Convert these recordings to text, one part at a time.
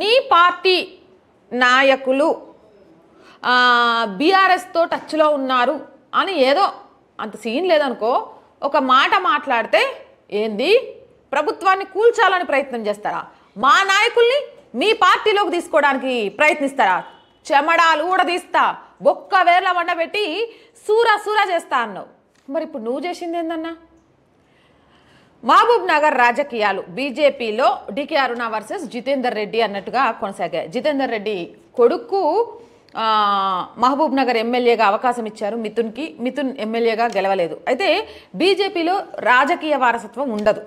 నీ పార్టీ నాయకులు బీఆర్ఎస్తో టచ్లో ఉన్నారు అని ఏదో అంత సీన్ లేదనుకో ఒక మాట మాట్లాడితే ఏంది ప్రభుత్వాన్ని కూల్చాలని ప్రయత్నం చేస్తారా మా నాయకుల్ని మీ పార్టీలోకి తీసుకోవడానికి ప్రయత్నిస్తారా చెమడాలు కూడా తీస్తా ఒక్క వేర్ల వండబెట్టి సూరా సూరా చేస్తా అన్నావు మరి ఇప్పుడు నువ్వు చేసింది ఏందన్నా మహబూబ్ నగర్ రాజకీయాలు బీజేపీలో డికే అరుణ వర్సెస్ జితేందర్ రెడ్డి అన్నట్టుగా కొనసాగాయి జితేందర్ రెడ్డి కొడుకు మహబూబ్ నగర్ ఎమ్మెల్యేగా అవకాశం ఇచ్చారు మిథున్కి మిథున్ ఎమ్మెల్యేగా గెలవలేదు అయితే బీజేపీలో రాజకీయ వారసత్వం ఉండదు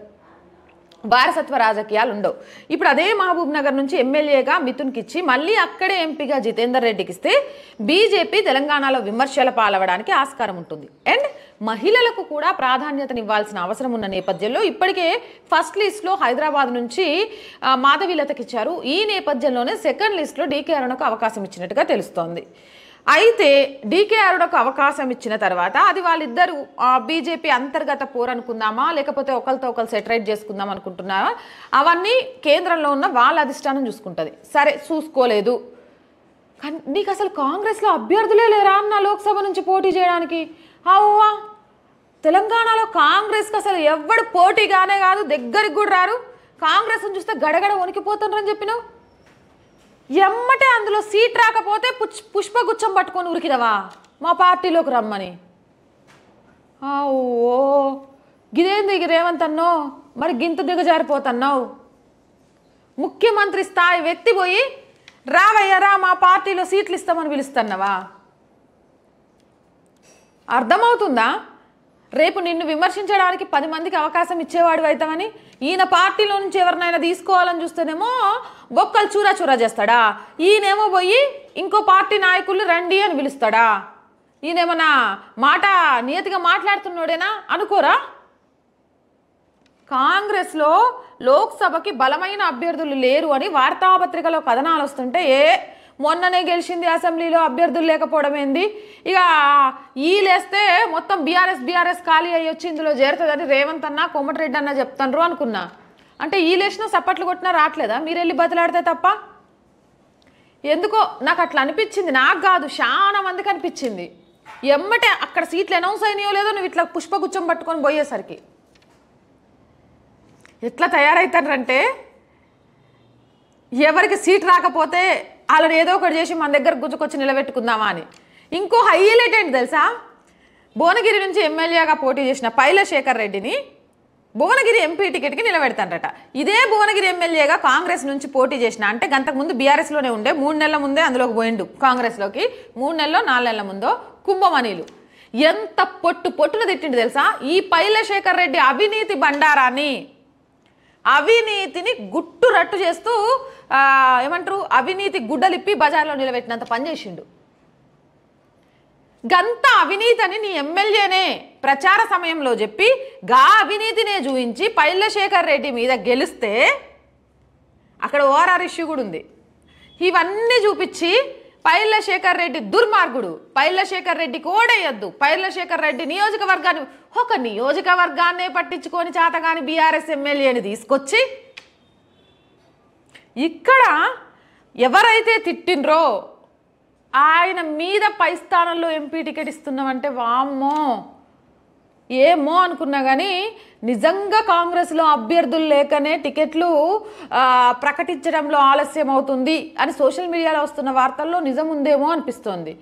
వారసత్వ రాజకీయాలు ఉండవు ఇప్పుడు అదే మహబూబ్ నగర్ నుంచి ఎమ్మెల్యేగా మిథున్కి ఇచ్చి మళ్ళీ అక్కడే ఎంపీగా జితేందర్ రెడ్డికి ఇస్తే బీజేపీ తెలంగాణలో విమర్శల పాలవడానికి ఆస్కారం ఉంటుంది అండ్ మహిళలకు కూడా ప్రాధాన్యతనివ్వాల్సిన అవసరం ఉన్న నేపథ్యంలో ఇప్పటికే ఫస్ట్ లిస్ట్లో హైదరాబాద్ నుంచి మాధవీలతకిచ్చారు ఈ నేపథ్యంలోనే సెకండ్ లిస్ట్లో డీకే అరుణకు అవకాశం ఇచ్చినట్టుగా తెలుస్తోంది అయితే డీకే అరుడకు అవకాశం ఇచ్చిన తర్వాత అది వాళ్ళిద్దరు బీజేపీ అంతర్గత పోర్ అనుకుందామా లేకపోతే ఒకరితో ఒకరు సెటరేట్ చేసుకుందాం అనుకుంటున్నారా అవన్నీ కేంద్రంలో ఉన్న వాళ్ళ అధిష్టానం చూసుకుంటుంది సరే చూసుకోలేదు కానీ నీకు అసలు కాంగ్రెస్లో అభ్యర్థులే లేరా అన్న లోక్సభ నుంచి పోటీ చేయడానికి అవ్వా తెలంగాణలో కాంగ్రెస్కి అసలు ఎవడు పోటీగానే కాదు దగ్గరికి కూడా రారు కాంగ్రెస్ని చూస్తే గడగడ వణికిపోతుండ్రని చెప్పినావు ఎమ్మటే అందులో సీట్ రాకపోతే పుష్ పుష్పగుచ్చం పట్టుకొని ఉరికిదవా మా పార్టీలోకి రమ్మని ఓ గిదేంది రేవంతన్నో మరి గింత దిగజారిపోతున్నావు ముఖ్యమంత్రి స్థాయి వ్యక్తి పోయి రావయ్యరా మా పార్టీలో సీట్లు ఇస్తామని పిలుస్తున్నావా అర్థమవుతుందా రేపు నిన్ను విమర్శించడానికి పది మందికి అవకాశం ఇచ్చేవాడు అవుతామని ఈయన పార్టీలో నుంచి ఎవరినైనా తీసుకోవాలని చూస్తేనేమో బొక్కలు చూరా చూరా చేస్తాడా ఈయనేమో పోయి ఇంకో పార్టీ నాయకులు రండి అని పిలుస్తాడా ఈయనేమన్నా మాట నియతిగా మాట్లాడుతున్నాడేనా అనుకోరా కాంగ్రెస్లో లోక్సభకి బలమైన అభ్యర్థులు లేరు అని వార్తాపత్రికలో కథనాలు వస్తుంటే ఏ మొన్ననే గెలిచింది అసెంబ్లీలో అభ్యర్థులు లేకపోవడం ఏంది ఇక లేస్తే మొత్తం బీఆర్ఎస్ బీఆర్ఎస్ ఖాళీ అయ్యి వచ్చి ఇందులో చేరుతుందని రేవంత్ అన్న కోమటిరెడ్డి అన్న చెప్తాను అనుకున్నా అంటే ఈ లేచిన సప్పట్లు కొట్టినా రావట్లేదా మీరు వెళ్ళి బదిలాడితే తప్ప ఎందుకో నాకు అట్లా అనిపించింది నాకు కాదు చాలా మందికి అనిపించింది ఎమ్మటే అక్కడ సీట్లు అనౌన్స్ అయినాయో లేదో నువ్వు ఇట్లా పుష్పగుచ్చం పట్టుకొని పోయేసరికి ఎట్లా తయారవుతారంటే ఎవరికి సీట్ రాకపోతే వాళ్ళని ఏదో ఒకటి చేసి మన దగ్గర గుజ్జుకొచ్చి నిలబెట్టుకుందామా అని ఇంకో హైలైట్ ఏంటి తెలుసా భువనగిరి నుంచి ఎమ్మెల్యేగా పోటీ చేసిన పైల శేఖర్ రెడ్డిని భువనగిరి ఎంపీ టికెట్కి నిలబెడతాడట ఇదే భువనగిరి ఎమ్మెల్యేగా కాంగ్రెస్ నుంచి పోటీ చేసిన అంటే గంతకుముందు బీఆర్ఎస్లోనే ఉండే మూడు నెలల ముందే అందులోకి పోయిండు కాంగ్రెస్లోకి మూడు నెలలో నాలుగు నెలల ముందో కుంభమణిలు ఎంత పొట్టు పొట్టున తిట్టిండు తెలుసా ఈ పైలశేఖర్ రెడ్డి అవినీతి బండారాన్ని అవినీతిని గుట్టు రట్టు చేస్తూ ఏమంటారు అవినీతి గుడ్డలిప్పి బజార్లో నిలబెట్టినంత పనిచేసిండు గంత అని నీ ఎమ్మెల్యేనే ప్రచార సమయంలో చెప్పి గా అవినీతినే చూపించి పైళ్ళశేఖర్ రెడ్డి మీద గెలిస్తే అక్కడ ఓఆర్ఆర్ ఇష్యూ కూడా ఉంది ఇవన్నీ చూపించి పైర్ల శేఖర్ రెడ్డి దుర్మార్గుడు పైర్ల శేఖర్ రెడ్డికి ఓడేయద్దు పైర్ల శేఖర్ రెడ్డి నియోజకవర్గాన్ని ఒక నియోజకవర్గాన్నే పట్టించుకొని చేతగాని బీఆర్ఎస్ ఎమ్మెల్యేని తీసుకొచ్చి ఇక్కడ ఎవరైతే తిట్టినరో ఆయన మీద పై స్థానంలో ఎంపీ టికెట్ ఇస్తున్నామంటే వామ్మో ఏమో అనుకున్నా కానీ నిజంగా కాంగ్రెస్లో అభ్యర్థులు లేకనే టికెట్లు ప్రకటించడంలో ఆలస్యం అవుతుంది అని సోషల్ మీడియాలో వస్తున్న వార్తల్లో నిజం ఉందేమో అనిపిస్తోంది